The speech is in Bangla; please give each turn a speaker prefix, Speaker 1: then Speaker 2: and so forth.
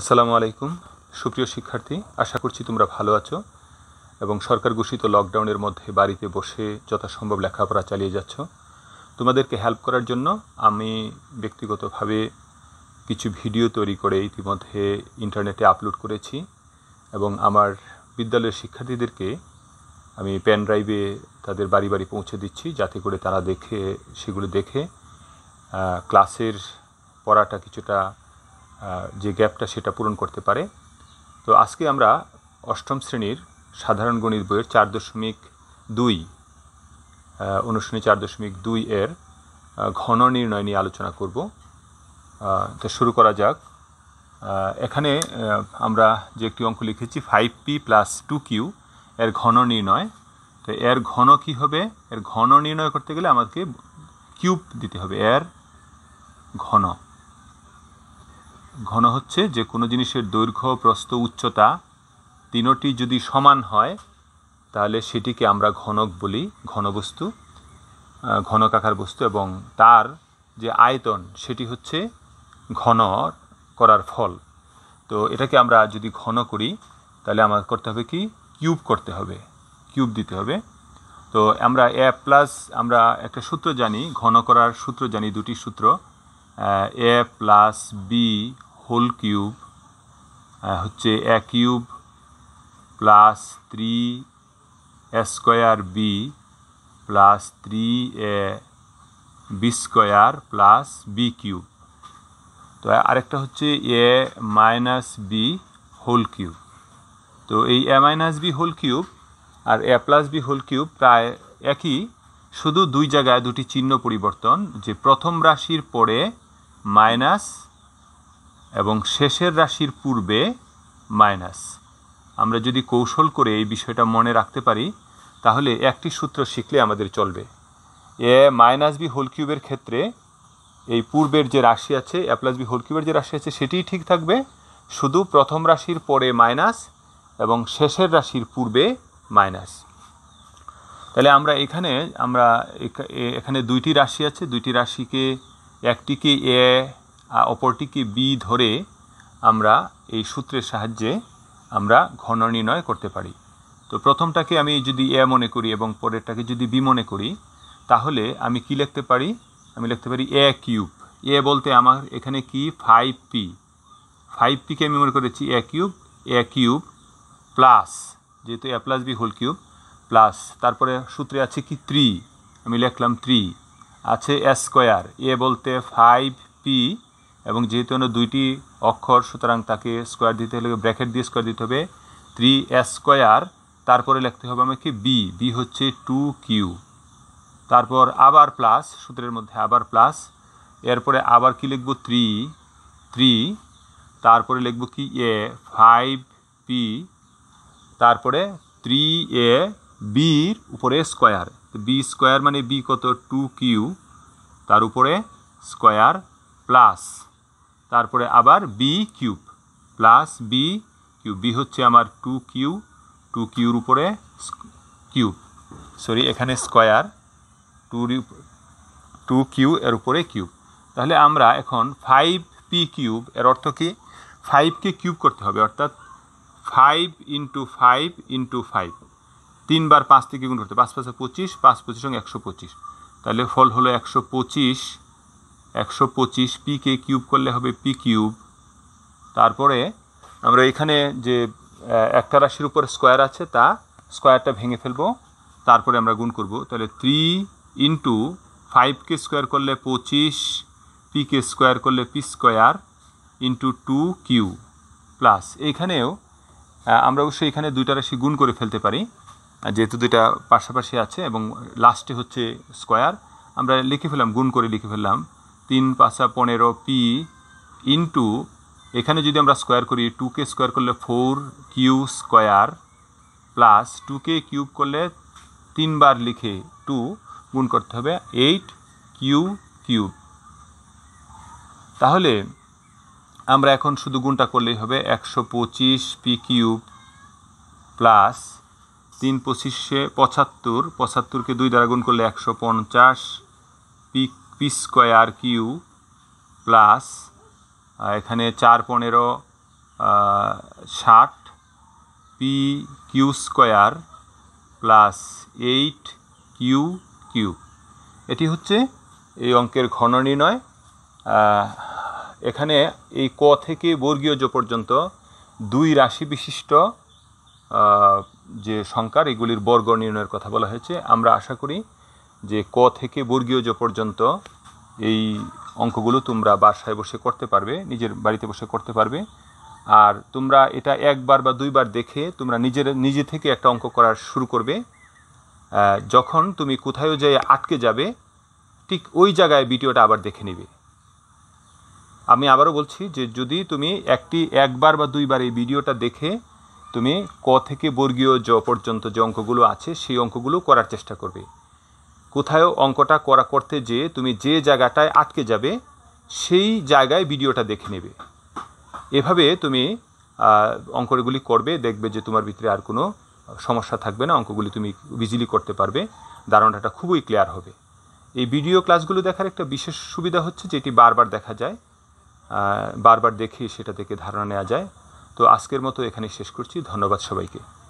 Speaker 1: আসসালামু আলাইকুম সুপ্রিয় শিক্ষার্থী আশা করছি তোমরা ভালো আছো এবং সরকার ঘোষিত লকডাউনের মধ্যে বাড়িতে বসে যথাসম্ভব লেখাপড়া চালিয়ে যাচ্ছ তোমাদেরকে হেল্প করার জন্য আমি ব্যক্তিগতভাবে কিছু ভিডিও তৈরি করে ইতিমধ্যে ইন্টারনেটে আপলোড করেছি এবং আমার বিদ্যালয়ের শিক্ষার্থীদেরকে আমি পেন ড্রাইভে তাদের বাড়ি বাড়ি পৌঁছে দিচ্ছি যাতে করে তারা দেখে সেগুলো দেখে ক্লাসের পড়াটা কিছুটা যে গ্যাপটা সেটা পূরণ করতে পারে তো আজকে আমরা অষ্টম শ্রেণীর সাধারণ গণিত বইয়ের চার দশমিক দুই অনুষ্ঠানে চার দশমিক দুই এর ঘন নির্ণয় নিয়ে আলোচনা করব তো শুরু করা যাক এখানে আমরা যে একটি অঙ্ক লিখেছি five P plus two Q এর ঘন নির্ণয় তো এর ঘন কি হবে এর ঘন নির্ণয় করতে গেলে আমাকে কিউব দিতে হবে এর ঘন ঘন হচ্ছে যে কোনো জিনিসের দৈর্ঘ্য প্রস্থ উচ্চতা তিনটি যদি সমান হয় তাহলে সেটিকে আমরা ঘনক বলি ঘনবস্তু ঘনক আকার বস্তু এবং তার যে আয়তন সেটি হচ্ছে ঘন করার ফল তো এটাকে আমরা যদি ঘন করি তাহলে আমার করতে হবে কি কিউব করতে হবে কিউব দিতে হবে তো আমরা এ প্লাস আমরা একটা সূত্র জানি ঘন করার সূত্র জানি দুটি সূত্র A plus B whole cube হচ্ছে A cube plus three square B plus three A B square plus B cube তো আরেকটা হচ্ছে A minus B whole cube তো এই A minus B whole cube আর A plus B whole cube প্রায় একই শুধু দুই জায়গায় দুটি চিহ্ন পরিবর্তন যে প্রথম রাশির পরে মাইনাস এবং শেষের রাশির পূর্বে মাইনাস আমরা যদি কৌশল করে এই বিষয়টা মনে রাখতে পারি তাহলে একটি সূত্র শিখলে আমাদের চলবে এ মাইনাস বি হোল কিউবের ক্ষেত্রে এই পূর্বের যে রাশি আছে এ প্লাস বি হোল কিউবের যে রাশি আছে সেটিই ঠিক থাকবে শুধু প্রথম রাশির পরে মাইনাস এবং শেষের রাশির পূর্বে মাইনাস তাহলে আমরা এখানে আমরা এখানে দুইটি রাশি আছে দুইটি রাশিকে একটিকে এ অপরটিকে বি ধরে আমরা এই সূত্রের সাহায্যে আমরা ঘন নির্ণয় করতে পারি তো প্রথমটাকে আমি যদি এ মনে করি এবং পরেরটাকে যদি বি মনে করি তাহলে আমি কি লিখতে পারি আমি লিখতে পারি এ কিউব এ বলতে আমার এখানে কি ফাইভ পি ফাইভ পিকে আমি মনে করেছি A cube A cube plus যেহেতু A plus B whole cube plus তারপরে সূত্রে আছে কি ত্রি আমি লিখলাম ত্রি আছে এ স্কোয়ার এ বলতে ফাইভ পি এবং যেহেতু আমরা দুইটি অক্ষর সুতরাং তাকে স্কোয়ার দিতে হলে ব্র্যাকেট দিয়ে স্কোয়ার দিতে হবে থ্রি এস স্কোয়ার তারপরে লিখতে হবে আমাকে বি বি হচ্ছে টু কিউ তারপর আবার প্লাস সূত্রের মধ্যে আবার প্লাস এরপরে আবার কি লিখব থ্রি থ্রি তারপরে লিখব কি এ ফাইভ পি তারপরে থ্রি এ বির উপরে স্কোয়ার বি স্কোয়ার মানে বি কত টু কিউ তার উপরে স্কোয়ার প্লাস তারপরে আবার B cube plus B cube B হচ্ছে আমার টু কিউ টু কিউর উপরে কিউব সরি এখানে স্কোয়ার টু টু কিউ এর উপরে কিউব তাহলে আমরা এখন ফাইভ পি কিউব এর অর্থ কি ফাইভকে কিউব করতে হবে অর্থাৎ five into five into five তিনবার পাঁচ থেকে গুণ করতে পাঁচ পাঁচে পঁচিশ পাঁচ পঁচিশ সঙ্গে একশো পঁচিশ তাহলে ফল হলো একশো পঁচিশ একশো পঁচিশ পি কে কিউব করলে হবে পি কিউব তারপরে আমরা এখানে যে একটা রাশির উপর স্কোয়ার আছে তা স্কোয়ারটা ভেঙে ফেলবো তারপরে আমরা গুণ করব তাহলে থ্রি ইন্টু কে স্কোয়ার করলে পঁচিশ পি কে স্কোয়ার করলে P square into two Q plus এইখানেও আমরা অবশ্যই এখানে দুইটা রাশি গুণ করে ফেলতে পারি যেহেতু দুইটা পাশাপাশি আছে এবং লাস্টে হচ্ছে স্কোয়ার আমরা লিখে ফেললাম গুণ করে লিখে ফেললাম তিন পাঁচা পনেরো পি ইন্টু এখানে যদি আমরা স্কোয়ার করি টু কে স্কোয়ার করলে four Q square plus two কে কিউব করলে তিনবার লিখে টু গুণ করতে হবে এইট কিউ কিউব তাহলে আমরা এখন শুধু গুণটা করলেই হবে একশো পঁচিশ পি কিউব প্লাস তিন পঁচিশে পঁচাত্তর পঁচাত্তরকে দুই দ্বারা গুণ করলে একশো পঞ্চাশ P P square Q plus এখানে চার পনেরো ষাট P Q square plus eight Q Q এটি হচ্ছে এই অঙ্কের ঘন নির্ণয় এখানে এই ক থেকে বর্গীয় জ পর্যন্ত দুই রাশি বিশিষ্ট যে সংখ্যার এগুলির বর্গ নির্ণয়ের কথা বলা হয়েছে আমরা আশা করি যে ক থেকে বর্গীয় জ পর্যন্ত এই অঙ্কগুলো তোমরা বাসায় বসে করতে পারবে নিজের বাড়িতে বসে করতে পারবে আর তোমরা এটা একবার বা দুইবার দেখে তোমরা নিজের নিজে থেকে একটা অঙ্ক করার শুরু করবে যখন তুমি কোথায়ও যেয়ে আটকে যাবে ঠিক ওই জায়গায় ভিডিওটা আবার দেখে নিবে আমি আবারও বলছি যে যদি তুমি একটি একবার বা দুইবার এই ভিডিওটা দেখে তুমি ক থেকে বর্গীয় জ পর্যন্ত যে অঙ্কগুলো আছে সেই অঙ্কগুলো করার চেষ্টা করবে কোথায়ও অঙ্কটা করা করতে যে তুমি যে জায়গাটায় আটকে যাবে সেই জায়গায় ভিডিওটা দেখে নেবে এভাবে তুমি অঙ্কগুলি করবে দেখবে যে তোমার ভিতরে আর কোনো সমস্যা থাকবে না অঙ্কগুলি তুমি ইজিলি করতে পারবে ধারণাটা খুবই ক্লিয়ার হবে এই ভিডিও ক্লাসগুলো দেখার একটা বিশেষ সুবিধা হচ্ছে যেটি বারবার দেখা যায় বারবার দেখে সেটা থেকে ধারণা নেওয়া যায় তো আজকের মতো এখানে শেষ করছি ধন্যবাদ সবাইকে